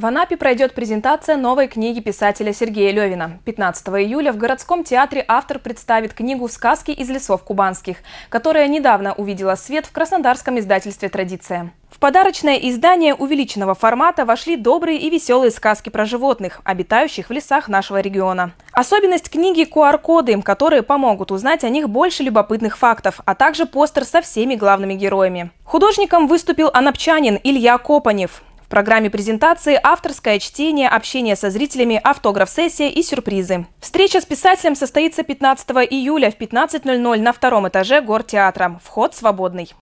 В Анапе пройдет презентация новой книги писателя Сергея Левина. 15 июля в городском театре автор представит книгу «Сказки из лесов кубанских», которая недавно увидела свет в краснодарском издательстве «Традиция». В подарочное издание увеличенного формата вошли добрые и веселые сказки про животных, обитающих в лесах нашего региона. Особенность книги – QR-коды, которые помогут узнать о них больше любопытных фактов, а также постер со всеми главными героями. Художником выступил анапчанин Илья Копанев программе презентации авторское чтение, общение со зрителями, автограф-сессия и сюрпризы. Встреча с писателем состоится 15 июля в 15.00 на втором этаже Гортеатра. Вход свободный.